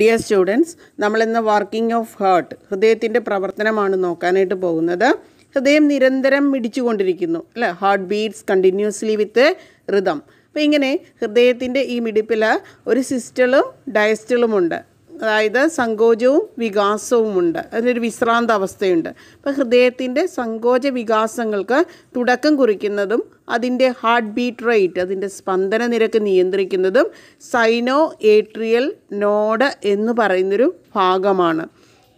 dear students നമ്മളിന്ന് working of heart ഹൃദയത്തിൻ്റെ പ്രവർത്തനമാണ് നോക്കാനായിട്ട് പോകുന്നത് ഹൃദയം നിരന്തരം മിടിച്ചുകൊണ്ടിരിക്കുന്നു അല്ലേ heart beats continuously with rhythm അപ്പോൾ ഇങ്ങനെ ഹൃദയത്തിൻ്റെ ഈ മിടിപ്പിൽ ഒരു സിസ്റ്റളും ഉണ്ട് അതായത് സങ്കോചവും ഉണ്ട് അതിനൊരു വിശ്രാന്ത അവസ്ഥയുണ്ട് അപ്പം ഹൃദയത്തിൻ്റെ സങ്കോച വികാസങ്ങൾക്ക് തുടക്കം കുറിക്കുന്നതും അതിൻ്റെ ഹാർട്ട് ബീറ്റ് റേറ്റ് അതിൻ്റെ സ്പന്ദന നിരക്ക് നിയന്ത്രിക്കുന്നതും സൈനോ ഏട്രിയൽ നോഡ് എന്ന് പറയുന്നൊരു ഭാഗമാണ്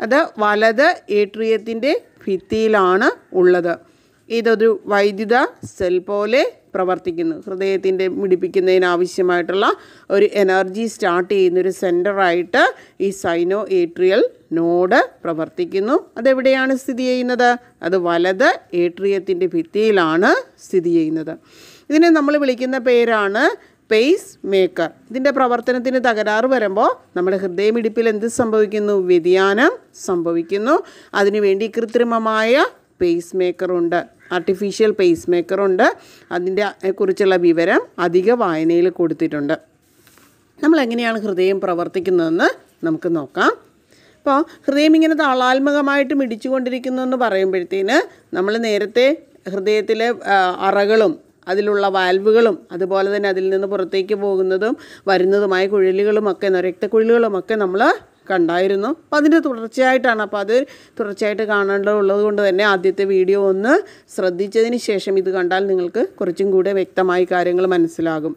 അത് വലത് ഏട്രിയത്തിൻ്റെ ഭിത്തിയിലാണ് ഉള്ളത് ഇതൊരു വൈദ്യുത സെൽ പോലെ പ്രവർത്തിക്കുന്നു ഹൃദയത്തിൻ്റെ മിടിപ്പിക്കുന്നതിന് ആവശ്യമായിട്ടുള്ള ഒരു എനർജി സ്റ്റാർട്ട് ചെയ്യുന്ന ഒരു സെൻറ്ററായിട്ട് ഈ സൈനോ ഏട്രിയൽ നോഡ് പ്രവർത്തിക്കുന്നു അതെവിടെയാണ് സ്ഥിതി ചെയ്യുന്നത് അത് വലത് ഏട്രിയത്തിൻ്റെ ഭിത്തിയിലാണ് സ്ഥിതി ചെയ്യുന്നത് ഇതിനെ നമ്മൾ വിളിക്കുന്ന പേരാണ് പേസ് മേക്കർ ഇതിൻ്റെ പ്രവർത്തനത്തിന് തകരാറ് വരുമ്പോൾ നമ്മുടെ ഹൃദയമിടിപ്പിൽ എന്ത് സംഭവിക്കുന്നു വ്യതിയാനം സംഭവിക്കുന്നു അതിനുവേണ്ടി കൃത്രിമമായ പേസ് മേക്കറുണ്ട് ആർട്ടിഫിഷ്യൽ പേസ് മേക്കറുണ്ട് അതിൻ്റെ കുറിച്ചുള്ള വിവരം അധിക വായനയിൽ കൊടുത്തിട്ടുണ്ട് നമ്മൾ എങ്ങനെയാണ് ഹൃദയം പ്രവർത്തിക്കുന്നതെന്ന് നമുക്ക് നോക്കാം അപ്പോൾ ഹൃദയം ഇങ്ങനെ താളാത്മകമായിട്ട് മിടിച്ചുകൊണ്ടിരിക്കുന്നു എന്ന് പറയുമ്പോഴത്തേന് നമ്മൾ നേരത്തെ ഹൃദയത്തിലെ അറകളും അതിലുള്ള വാൽവുകളും അതുപോലെ തന്നെ അതിൽ നിന്ന് പുറത്തേക്ക് പോകുന്നതും വരുന്നതുമായ കുഴലുകളുമൊക്കെ രക്തക്കുഴലുകളുമൊക്കെ നമ്മൾ കണ്ടായിരുന്നു അപ്പോൾ അതിൻ്റെ തുടർച്ചയായിട്ടാണ് അപ്പോൾ അത് തുടർച്ചയായിട്ട് കാണേണ്ടതുള്ളത് കൊണ്ട് തന്നെ ആദ്യത്തെ വീഡിയോ ഒന്ന് ശ്രദ്ധിച്ചതിന് ശേഷം ഇത് കണ്ടാൽ നിങ്ങൾക്ക് കുറച്ചും കൂടെ വ്യക്തമായി കാര്യങ്ങൾ മനസ്സിലാകും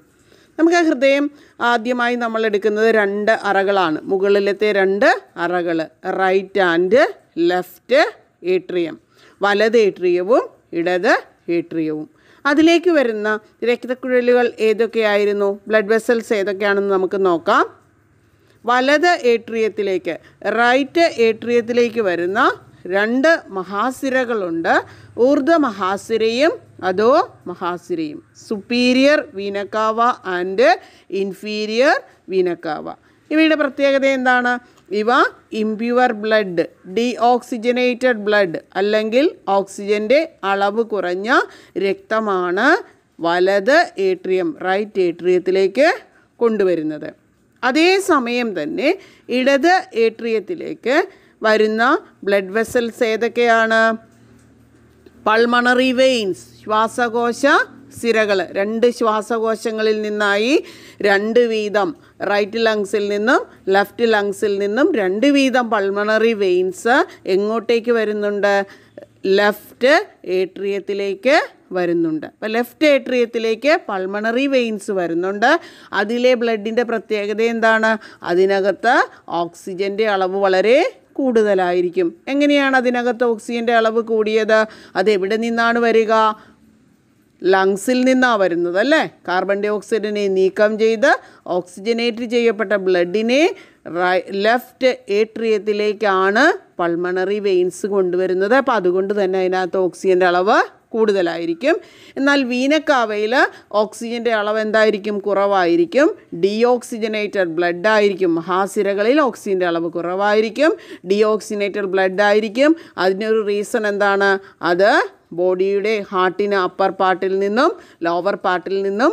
നമുക്ക് ആ ഹൃദയം ആദ്യമായി നമ്മൾ എടുക്കുന്നത് രണ്ട് അറകളാണ് മുകളിലത്തെ രണ്ട് അറകൾ റൈറ്റ് ആൻഡ് ലെഫ്റ്റ് ഏട്രിയം വലത് ഏട്രിയവും ഇടത് ഏട്രിയവും അതിലേക്ക് വരുന്ന രക്തക്കുഴലുകൾ ഏതൊക്കെയായിരുന്നു ബ്ലഡ് വെസൽസ് ഏതൊക്കെയാണെന്ന് നമുക്ക് നോക്കാം വലത് ഏട്രിയത്തിലേക്ക് റൈറ്റ് ഏട്രിയത്തിലേക്ക് വരുന്ന രണ്ട് മഹാസിരകളുണ്ട് ഊർധ്വ മഹാസിരയും അതോ മഹാസിരയും superior vena cava and inferior vena cava ഇവയുടെ പ്രത്യേകത എന്താണ് ഇവ ഇംപ്യുവർ ബ്ലഡ് ഡീഓക്സിജനേറ്റഡ് ബ്ലഡ് അല്ലെങ്കിൽ ഓക്സിജൻ്റെ അളവ് കുറഞ്ഞ രക്തമാണ് വലത് ഏട്രിയം റൈറ്റ് ഏട്രിയത്തിലേക്ക് കൊണ്ടുവരുന്നത് അതേസമയം തന്നെ ഇടത് ഏട്രിയത്തിലേക്ക് വരുന്ന ബ്ലഡ് വെസൽസ് ഏതൊക്കെയാണ് പൾമണറി വെയിൻസ് ശ്വാസകോശ സിരകൾ രണ്ട് ശ്വാസകോശങ്ങളിൽ നിന്നായി രണ്ട് വീതം റൈറ്റ് ലങ്സിൽ നിന്നും ലെഫ്റ്റ് ലങ്സിൽ നിന്നും രണ്ട് വീതം പൾമണറി വെയിൻസ് എങ്ങോട്ടേക്ക് വരുന്നുണ്ട് ലെഫ്റ്റ് ഏട്രിയത്തിലേക്ക് വരുന്നുണ്ട് അപ്പോൾ ലെഫ്റ്റ് ഏട്രിയത്തിലേക്ക് പൾമണറി വെയിൻസ് വരുന്നുണ്ട് അതിലെ ബ്ലഡിൻ്റെ പ്രത്യേകത എന്താണ് അതിനകത്ത് ഓക്സിജൻ്റെ അളവ് വളരെ കൂടുതലായിരിക്കും എങ്ങനെയാണ് അതിനകത്ത് ഓക്സിജൻ്റെ അളവ് കൂടിയത് അതെവിടെ നിന്നാണ് വരിക ലങ്സിൽ നിന്നാണ് വരുന്നത് അല്ലേ കാർബൺ ഡൈ ഓക്സൈഡിനെ നീക്കം ചെയ്ത് ഓക്സിജനേറ്റ് ചെയ്യപ്പെട്ട ബ്ലഡിനെ റൈ ലെഫ്റ്റ് ഏട്രിയത്തിലേക്കാണ് പൾമണറി വെയിൻസ് കൊണ്ടുവരുന്നത് അപ്പോൾ അതുകൊണ്ട് തന്നെ അതിനകത്ത് ഓക്സിജൻ്റെ അളവ് കൂടുതലായിരിക്കും എന്നാൽ വീനക്കാവയിൽ ഓക്സിജൻ്റെ അളവ് എന്തായിരിക്കും കുറവായിരിക്കും ഡിയോക്സിജനേറ്റഡ് ബ്ലഡ് ആയിരിക്കും മഹാസിരകളിൽ ഓക്സിജൻ്റെ അളവ് കുറവായിരിക്കും ഡിയോക്സിനേറ്റഡ് ബ്ലഡ് ആയിരിക്കും അതിനൊരു റീസൺ എന്താണ് അത് ബോഡിയുടെ ഹാർട്ടിന് അപ്പർ പാർട്ടിൽ നിന്നും ലോവർ പാർട്ടിൽ നിന്നും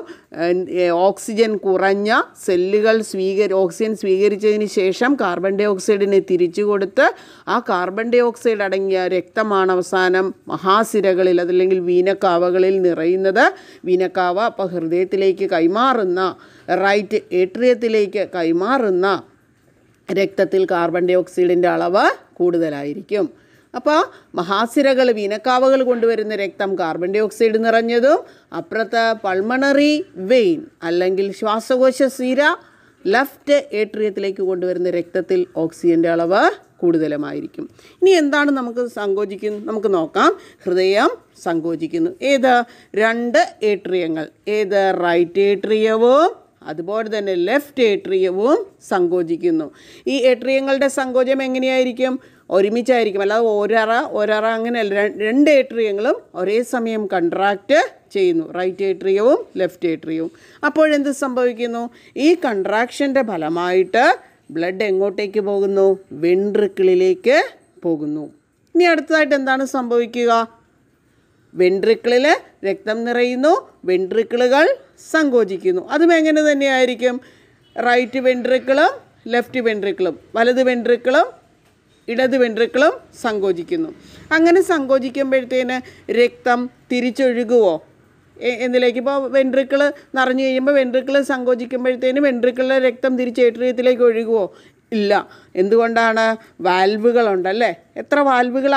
ഓക്സിജൻ കുറഞ്ഞ സെല്ലുകൾ സ്വീകരി ഓക്സിജൻ സ്വീകരിച്ചതിന് ശേഷം കാർബൺ ഡൈ ഓക്സൈഡിനെ തിരിച്ചു കൊടുത്ത് ആ കാർബൺ ഡൈ ഓക്സൈഡ് അടങ്ങിയ രക്തമാണ് അവസാനം മഹാസിരകളിൽ അതല്ലെങ്കിൽ വീനക്കാവകളിൽ നിറയുന്നത് വീനക്കാവ അപ്പോൾ ഹൃദയത്തിലേക്ക് കൈമാറുന്ന റൈറ്റ് ഏട്രിയത്തിലേക്ക് കൈമാറുന്ന രക്തത്തിൽ കാർബൺ ഡൈ ഓക്സൈഡിൻ്റെ അളവ് കൂടുതലായിരിക്കും അപ്പോൾ മഹാസിരകൾ വീനക്കാവകൾ കൊണ്ടുവരുന്ന രക്തം കാർബൺ ഡൈ ഓക്സൈഡ് നിറഞ്ഞതും അപ്പുറത്ത് പൾമണറി വെയിൻ അല്ലെങ്കിൽ ശ്വാസകോശ സീര ലെഫ്റ്റ് ഏട്രിയത്തിലേക്ക് കൊണ്ടുവരുന്ന രക്തത്തിൽ ഓക്സിജൻ്റെ അളവ് കൂടുതലുമായിരിക്കും ഇനി എന്താണ് നമുക്ക് സങ്കോചിക്കുന്നു നമുക്ക് നോക്കാം ഹൃദയം സങ്കോചിക്കുന്നു ഏത് രണ്ട് ഏട്രിയങ്ങൾ ഏത് റൈറ്റ് ഏട്രിയവും അതുപോലെ തന്നെ ലെഫ്റ്റ് ഏട്രിയവും സങ്കോചിക്കുന്നു ഈ ഏട്രിയങ്ങളുടെ സങ്കോചം എങ്ങനെയായിരിക്കും ഒരുമിച്ചായിരിക്കും അല്ലാതെ ഒരറ ഒരറ അങ്ങനെയല്ല രണ്ട് ഏട്രിയങ്ങളും ഒരേ സമയം കൺട്രാക്റ്റ് ചെയ്യുന്നു റൈറ്റ് ഏട്രിയവും ലെഫ്റ്റ് ഏട്രിയവും അപ്പോഴെന്ത് സംഭവിക്കുന്നു ഈ കൺട്രാക്ഷൻ്റെ ഫലമായിട്ട് ബ്ലഡ് എങ്ങോട്ടേക്ക് പോകുന്നു വെൻട്രിക്കിളിലേക്ക് പോകുന്നു ഇനി അടുത്തതായിട്ട് എന്താണ് സംഭവിക്കുക വെൻട്രിക്കിളിൽ രക്തം നിറയുന്നു വെൻട്രിക്കിളുകൾ സങ്കോചിക്കുന്നു അതും എങ്ങനെ തന്നെയായിരിക്കും റൈറ്റ് വെൻട്രിക്കിളും ലെഫ്റ്റ് വെൻട്രിക്കിളും വലത് വെൻട്രിക്കിളും ഇടത് വെൻട്രിക്കിളും സങ്കോചിക്കുന്നു അങ്ങനെ സങ്കോചിക്കുമ്പോഴത്തേന് രക്തം തിരിച്ചൊഴുകുവോ എന്നിലേക്ക് ഇപ്പോൾ വെൻട്രിക്കിൾ നിറഞ്ഞു കഴിയുമ്പോൾ വെൻട്രിക്കിൾ സങ്കോചിക്കുമ്പോഴത്തേന് വെൻട്രിക്കിളിലെ രക്തം തിരിച്ച് ഏട്രിയത്തിലേക്ക് ഒഴുകുവോ ഇല്ല എന്തുകൊണ്ടാണ് വാൽവുകളുണ്ടല്ലേ എത്ര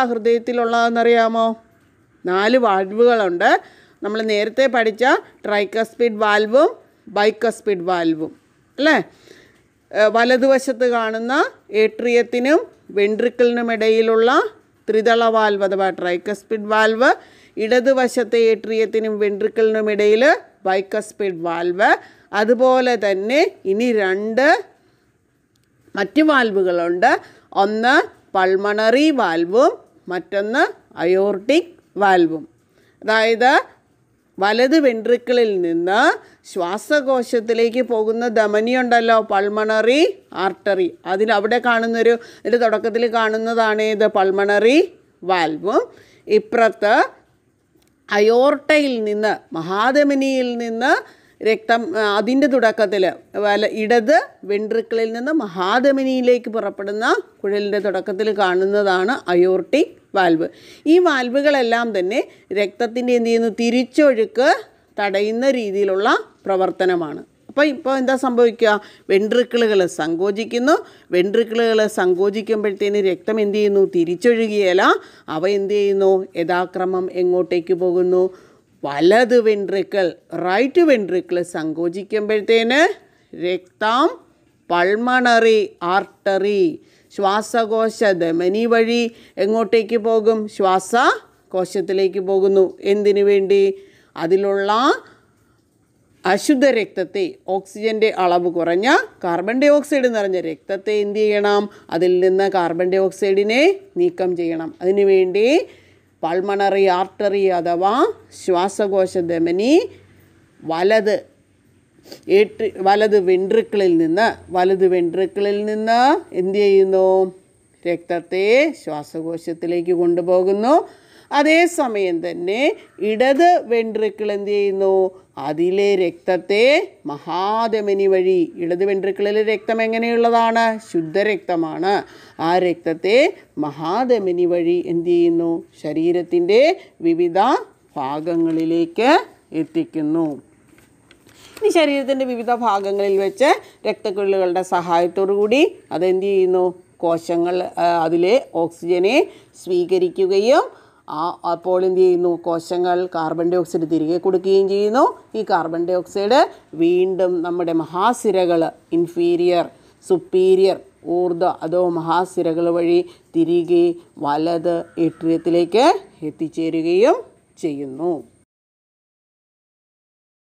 ആ ഹൃദയത്തിലുള്ളതെന്നറിയാമോ നാല് വാൽവുകളുണ്ട് നമ്മൾ നേരത്തെ പഠിച്ച ട്രൈക്കസ്പിഡ് വാൽവും ബൈക്കസ്പിഡ് വാൽവും അല്ലേ വലതുവശത്ത് കാണുന്ന ഏട്രിയത്തിനും വെൻട്രിക്കിളിനുമിടയിലുള്ള ത്രിതള വാൽവ് അഥവാ ട്രൈക്കസ്പിഡ് വാൽവ് ഇടതുവശത്തെ ഏട്രിയത്തിനും ഇടയിൽ ബൈക്കസ്പിഡ് വാൽവ് അതുപോലെ തന്നെ ഇനി രണ്ട് മറ്റ് വാൽവുകളുണ്ട് ഒന്ന് പൾമണറി വാൽവും മറ്റൊന്ന് അയോർട്ടിക് വാൽവും അതായത് വലത് വെൻട്രിക്കിളിൽ നിന്ന് ശ്വാസകോശത്തിലേക്ക് പോകുന്ന ധമനിയുണ്ടല്ലോ പൾമണറി ആർട്ടറി അതിൽ അവിടെ കാണുന്നൊരു ഇതിൻ്റെ തുടക്കത്തിൽ കാണുന്നതാണ് ഇത് പൾമണറി വാൽവും ഇപ്പുറത്ത് അയോർട്ടയിൽ നിന്ന് മഹാധമനിയിൽ നിന്ന് രക്തം അതിൻ്റെ തുടക്കത്തിൽ വല ഇടത് വെൻട്രിക്കിളിൽ നിന്ന് മഹാധമനിയിലേക്ക് പുറപ്പെടുന്ന കുഴലിൻ്റെ തുടക്കത്തിൽ കാണുന്നതാണ് അയോർട്ടിക് വാൽവ് ഈ വാൽവുകളെല്ലാം തന്നെ രക്തത്തിൻ്റെ എന്ത് ചെയ്യുന്നു തിരിച്ചൊഴുക്ക് തടയുന്ന രീതിയിലുള്ള പ്രവർത്തനമാണ് അപ്പോൾ ഇപ്പോൾ എന്താ സംഭവിക്കുക വെൻട്രിക്കിളുകൾ സങ്കോചിക്കുന്നു വെൻട്രിക്കിളുകൾ സങ്കോചിക്കുമ്പോഴത്തേന് രക്തം എന്ത് ചെയ്യുന്നു തിരിച്ചൊഴുകിയല്ല അവ എന്ത് ചെയ്യുന്നു യഥാക്രമം എങ്ങോട്ടേക്ക് പോകുന്നു വലത് വെൻട്രിക്കൽ റൈറ്റ് വെൻട്രിക്കിൾ സങ്കോചിക്കുമ്പോഴത്തേന് രക്തം പൾമണറി ആർട്ടറി ശ്വാസകോശ ധമനി വഴി എങ്ങോട്ടേക്ക് പോകും ശ്വാസ കോശത്തിലേക്ക് പോകുന്നു എന്തിനു വേണ്ടി അതിലുള്ള അശുദ്ധ രക്തത്തെ ഓക്സിജൻ്റെ അളവ് കുറഞ്ഞ കാർബൺ ഡൈ ഓക്സൈഡ് നിറഞ്ഞ രക്തത്തെ എന്തു ചെയ്യണം അതിൽ നിന്ന് കാർബൺ ഡൈ ഓക്സൈഡിനെ നീക്കം ചെയ്യണം അതിനുവേണ്ടി പൾമണറി ആർട്ടറി അഥവാ ശ്വാസകോശ ധമനി വലത് ഏട്ട് വലത് വെൻട്രിക്കിളിൽ നിന്ന് വലത് വെൻട്രിക്കിളിൽ നിന്ന് എന്ത് ചെയ്യുന്നു രക്തത്തെ ശ്വാസകോശത്തിലേക്ക് കൊണ്ടുപോകുന്നു അതേസമയം തന്നെ ഇടത് വെൻട്രിക്കിൾ എന്ത് ചെയ്യുന്നു അതിലെ രക്തത്തെ മഹാധമനി വഴി ഇടത് വെൻട്രിക്കിളിലെ രക്തം എങ്ങനെയുള്ളതാണ് ശുദ്ധരക്തമാണ് ആ രക്തത്തെ മഹാധമനി വഴി എന്ത് ചെയ്യുന്നു ശരീരത്തിൻ്റെ വിവിധ ഭാഗങ്ങളിലേക്ക് എത്തിക്കുന്നു ഇനി ശരീരത്തിൻ്റെ വിവിധ ഭാഗങ്ങളിൽ വെച്ച് രക്തക്കുഴലുകളുടെ സഹായത്തോടു കൂടി അതെന്ത് ചെയ്യുന്നു കോശങ്ങൾ അതിലെ ഓക്സിജനെ സ്വീകരിക്കുകയും ആ അപ്പോൾ എന്ത് ചെയ്യുന്നു കോശങ്ങൾ കാർബൺ ഡൈ ഓക്സൈഡ് തിരികെ കൊടുക്കുകയും ചെയ്യുന്നു ഈ കാർബൺ ഡൈ ഓക്സൈഡ് വീണ്ടും നമ്മുടെ മഹാസിരകൾ ഇൻഫീരിയർ സുപ്പീരിയർ ഊർദ്ധ അതോ മഹാസിരകൾ വഴി തിരികെ വലത് ഏട്രിയത്തിലേക്ക് എത്തിച്ചേരുകയും ചെയ്യുന്നു